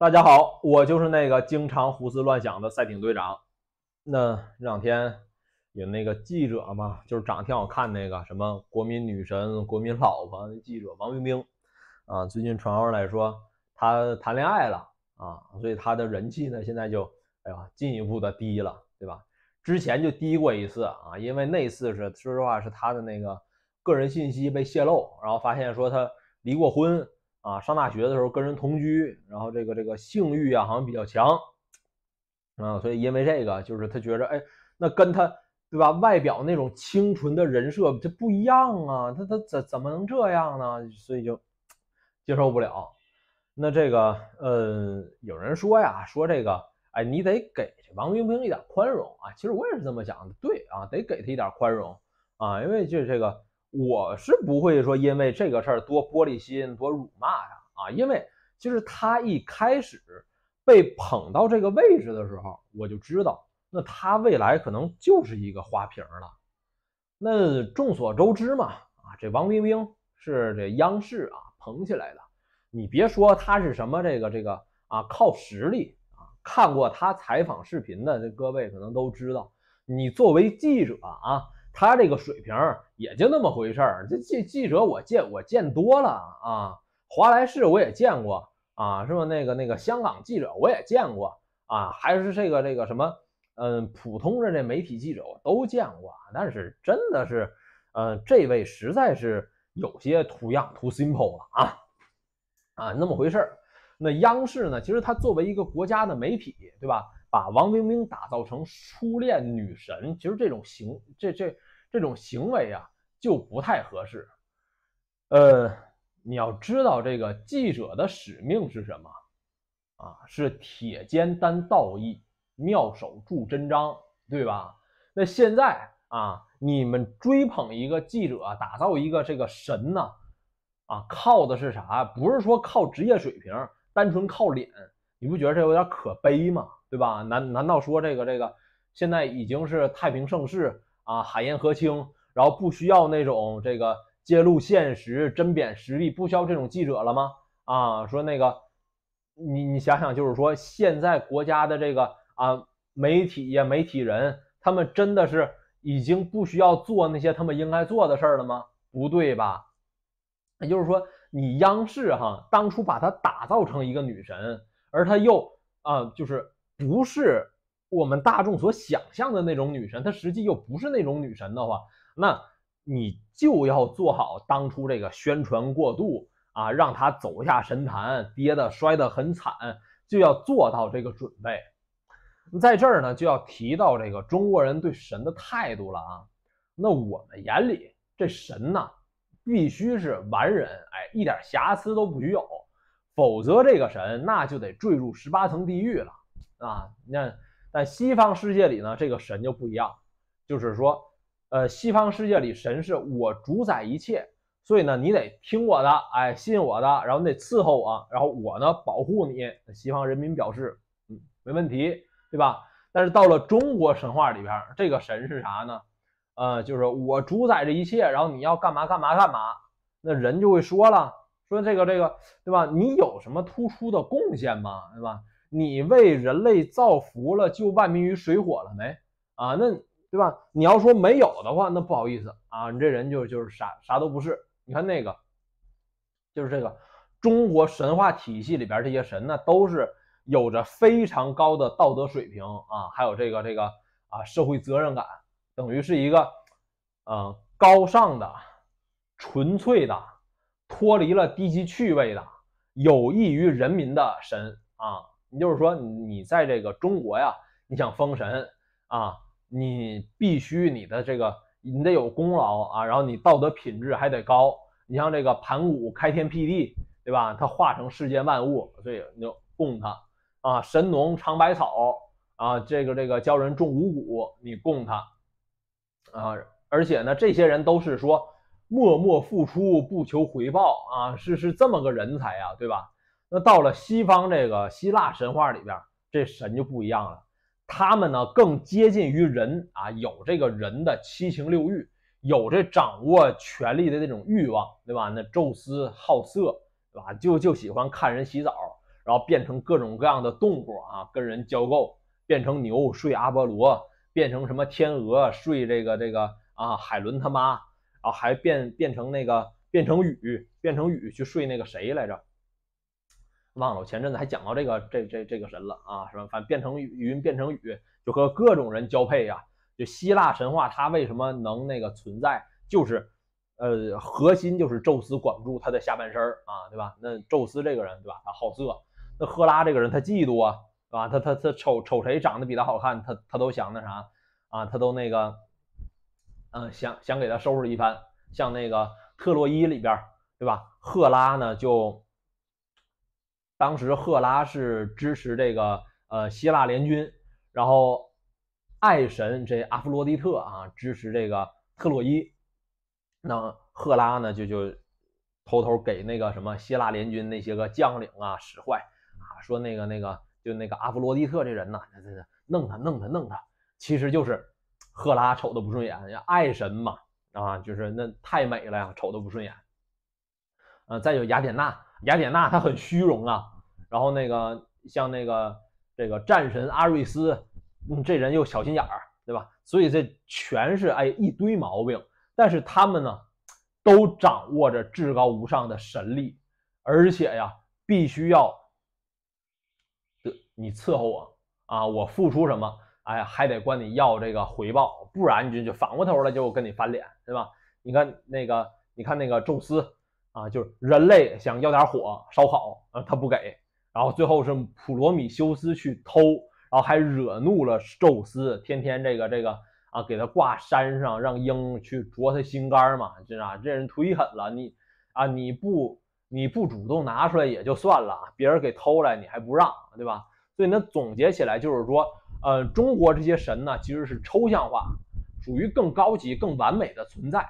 大家好，我就是那个经常胡思乱想的赛艇队长。那这两天有那个记者嘛，就是长得挺好看那个什么国民女神、国民老婆的记者王冰冰啊，最近传上来说她谈恋爱了啊，所以她的人气呢现在就哎呀进一步的低了，对吧？之前就低过一次啊，因为那次是说实话是她的那个个人信息被泄露，然后发现说她离过婚。啊，上大学的时候跟人同居，然后这个这个性欲啊好像比较强，啊，所以因为这个就是他觉着，哎，那跟他对吧，外表那种清纯的人设这不一样啊，他他怎怎么能这样呢？所以就接受不了。那这个呃，有人说呀，说这个，哎，你得给王冰冰一点宽容啊。其实我也是这么想的，对啊，得给他一点宽容啊，因为就这个。我是不会说因为这个事儿多玻璃心多辱骂他啊，因为其实他一开始被捧到这个位置的时候，我就知道那他未来可能就是一个花瓶了。那众所周知嘛啊，这王冰冰是这央视啊捧起来的，你别说他是什么这个这个啊靠实力啊，看过他采访视频的这各位可能都知道，你作为记者啊。他这个水平也就那么回事儿，这记记者我见我见多了啊，华莱士我也见过啊，是吧？那个那个香港记者我也见过啊，还是这个这个什么，嗯，普通的这媒体记者我都见过，但是真的是，嗯，这位实在是有些图样，too simple 了啊，啊，那么回事儿。那央视呢，其实它作为一个国家的媒体，对吧？把王冰冰打造成初恋女神，其实这种行这这这种行为啊，就不太合适。呃，你要知道这个记者的使命是什么啊？是铁肩担道义，妙手著真章，对吧？那现在啊，你们追捧一个记者，打造一个这个神呢？啊，靠的是啥？不是说靠职业水平，单纯靠脸，你不觉得这有点可悲吗？对吧？难难道说这个这个现在已经是太平盛世啊，海晏河清，然后不需要那种这个揭露现实、针砭时弊，不需要这种记者了吗？啊，说那个，你你想想，就是说现在国家的这个啊媒体呀、媒体人，他们真的是已经不需要做那些他们应该做的事儿了吗？不对吧？也就是说，你央视哈，当初把她打造成一个女神，而她又啊，就是。不是我们大众所想象的那种女神，她实际又不是那种女神的话，那你就要做好当初这个宣传过度啊，让她走下神坛，跌的摔得很惨，就要做到这个准备。在这儿呢，就要提到这个中国人对神的态度了啊。那我们眼里这神呢，必须是完人，哎，一点瑕疵都不许有，否则这个神那就得坠入十八层地狱了。啊，那在西方世界里呢，这个神就不一样，就是说，呃，西方世界里神是我主宰一切，所以呢，你得听我的，哎，信我的，然后你得伺候我，然后我呢保护你。西方人民表示，嗯，没问题，对吧？但是到了中国神话里边，这个神是啥呢？呃，就是我主宰这一切，然后你要干嘛干嘛干嘛，那人就会说了，说这个这个，对吧？你有什么突出的贡献吗？对吧？你为人类造福了，救万民于水火了没？啊，那对吧？你要说没有的话，那不好意思啊，你这人就就是啥啥都不是。你看那个，就是这个中国神话体系里边这些神呢，都是有着非常高的道德水平啊，还有这个这个啊社会责任感，等于是一个嗯高尚的、纯粹的、脱离了低级趣味的、有益于人民的神啊。你就是说，你在这个中国呀，你想封神啊，你必须你的这个你得有功劳啊，然后你道德品质还得高。你像这个盘古开天辟地，对吧？他化成世间万物，所以你就供他啊。神农尝百草啊，这个这个教人种五谷，你供他啊。而且呢，这些人都是说默默付出不求回报啊，是是这么个人才呀，对吧？那到了西方这个希腊神话里边，这神就不一样了，他们呢更接近于人啊，有这个人的七情六欲，有这掌握权力的那种欲望，对吧？那宙斯好色，对吧？就就喜欢看人洗澡，然后变成各种各样的动物啊，跟人交媾，变成牛睡阿波罗，变成什么天鹅睡这个这个啊海伦他妈，然后还变变成那个变成雨变成雨去睡那个谁来着？忘了，我前阵子还讲到这个这这这个神了啊，是吧？反正变成云变成雨，就和各种人交配呀。就希腊神话，他为什么能那个存在，就是呃，核心就是宙斯管不住他的下半身儿啊，对吧？那宙斯这个人，对吧？他好色，那赫拉这个人，他嫉妒啊，对吧？他他他瞅瞅谁长得比他好看，他他都想那啥啊，他都那个，嗯，想想给他收拾一番。像那个特洛伊里边，对吧？赫拉呢就。当时赫拉是支持这个呃希腊联军，然后爱神这阿弗洛狄特啊支持这个特洛伊，那赫拉呢就就偷偷给那个什么希腊联军那些个将领啊使坏啊，说那个那个就那个阿弗洛狄特这人呐，这弄他弄他弄他，其实就是赫拉瞅的不顺眼，爱神嘛啊就是那太美了呀，瞅的不顺眼。呃，再有雅典娜。雅典娜她很虚荣啊，然后那个像那个这个战神阿瑞斯，这人又小心眼儿，对吧？所以这全是哎一堆毛病。但是他们呢，都掌握着至高无上的神力，而且呀，必须要，你伺候我啊，我付出什么，哎，还得管你要这个回报，不然你就就反过头来就跟你翻脸，对吧？你看那个，你看那个宙斯。啊，就是人类想要点火烧烤，啊，他不给，然后最后是普罗米修斯去偷，然后还惹怒了宙斯，天天这个这个啊，给他挂山上，让鹰去啄他心肝嘛，这啊，这人忒狠了，你啊，你不你不主动拿出来也就算了，别人给偷来你还不让，对吧？所以呢，总结起来就是说，呃，中国这些神呢，其实是抽象化，属于更高级、更完美的存在。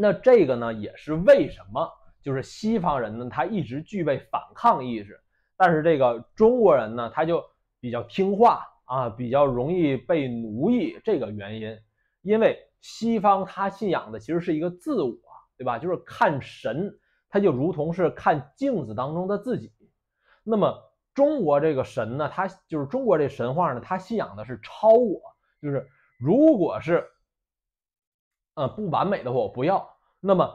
那这个呢，也是为什么就是西方人呢，他一直具备反抗意识，但是这个中国人呢，他就比较听话啊，比较容易被奴役。这个原因，因为西方他信仰的其实是一个自我，对吧？就是看神，他就如同是看镜子当中的自己。那么中国这个神呢，他就是中国这神话呢，他信仰的是超我，就是如果是。呃，不完美的话我不要。那么，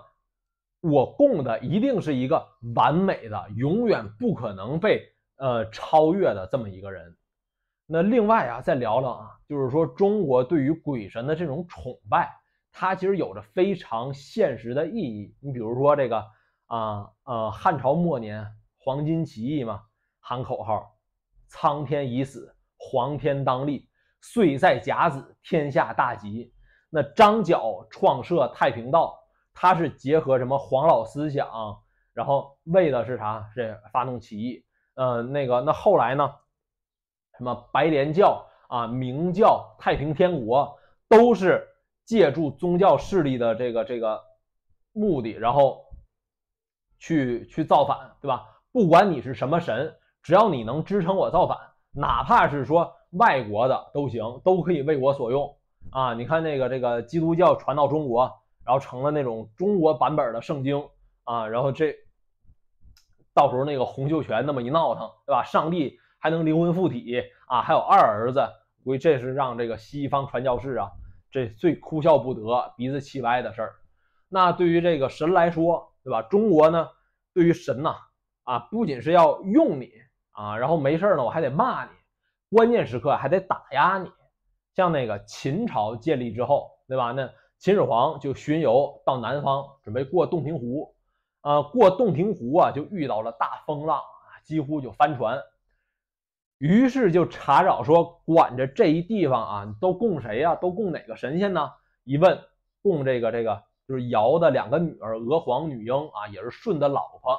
我供的一定是一个完美的，永远不可能被呃超越的这么一个人。那另外啊，再聊聊啊，就是说中国对于鬼神的这种崇拜，它其实有着非常现实的意义。你比如说这个啊呃，汉朝末年黄巾起义嘛，喊口号：“苍天已死，黄天当立。岁在甲子，天下大吉。”那张角创设太平道，他是结合什么黄老思想，然后为的是啥？是发动起义。呃，那个，那后来呢？什么白莲教啊、明教、太平天国，都是借助宗教势力的这个这个目的，然后去去造反，对吧？不管你是什么神，只要你能支撑我造反，哪怕是说外国的都行，都可以为我所用。啊，你看那个这个基督教传到中国，然后成了那种中国版本的圣经啊，然后这到时候那个洪秀全那么一闹腾，对吧？上帝还能灵魂附体啊？还有二儿子，估计这是让这个西方传教士啊，这最哭笑不得、鼻子气歪的事儿。那对于这个神来说，对吧？中国呢，对于神呐，啊，不仅是要用你啊，然后没事儿呢我还得骂你，关键时刻还得打压你。像那个秦朝建立之后，对吧？那秦始皇就巡游到南方，准备过洞庭湖，啊，过洞庭湖啊，就遇到了大风浪啊，几乎就翻船。于是就查找说，管着这一地方啊，都供谁呀？都供哪个神仙呢？一问，供这个这个就是尧的两个女儿娥皇、女英啊，也是舜的老婆，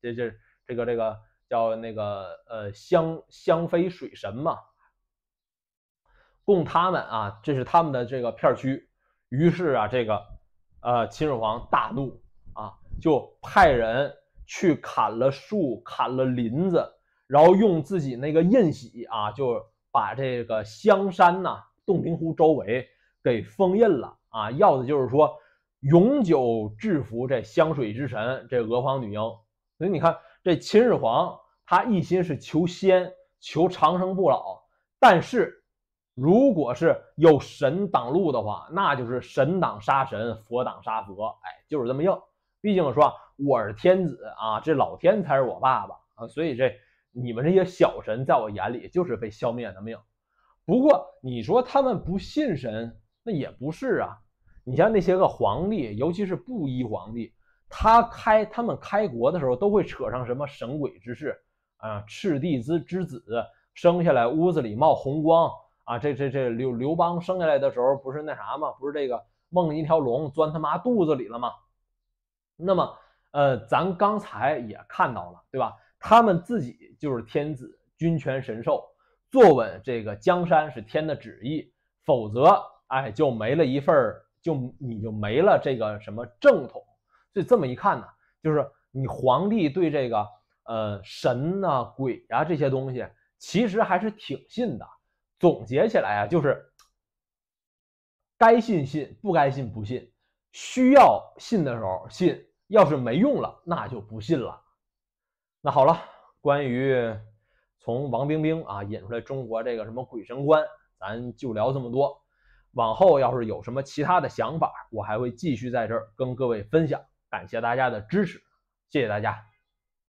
这这这个这个叫那个呃香香妃水神嘛。供他们啊，这是他们的这个片区。于是啊，这个，呃，秦始皇大怒啊，就派人去砍了树，砍了林子，然后用自己那个印玺啊，就把这个香山呐、洞庭湖周围给封印了啊。要的就是说，永久制服这湘水之神，这娥皇女英。所以你看，这秦始皇他一心是求仙、求长生不老，但是。如果是有神挡路的话，那就是神挡杀神，佛挡杀佛，哎，就是这么硬。毕竟说我是天子啊，这老天才是我爸爸啊，所以这你们这些小神在我眼里就是被消灭的命。不过你说他们不信神，那也不是啊。你像那些个皇帝，尤其是布衣皇帝，他开他们开国的时候都会扯上什么神鬼之事啊，赤帝之之子生下来屋子里冒红光。啊，这这这刘刘邦生下来的时候不是那啥吗？不是这个梦一条龙钻他妈肚子里了吗？那么，呃，咱刚才也看到了，对吧？他们自己就是天子，君权神授，坐稳这个江山是天的旨意，否则，哎，就没了一份，就你就没了这个什么正统。所以这么一看呢，就是你皇帝对这个呃神啊、鬼啊这些东西，其实还是挺信的。总结起来啊，就是该信信，不该信不信；需要信的时候信，要是没用了，那就不信了。那好了，关于从王冰冰啊引出来中国这个什么鬼神观，咱就聊这么多。往后要是有什么其他的想法，我还会继续在这儿跟各位分享。感谢大家的支持，谢谢大家。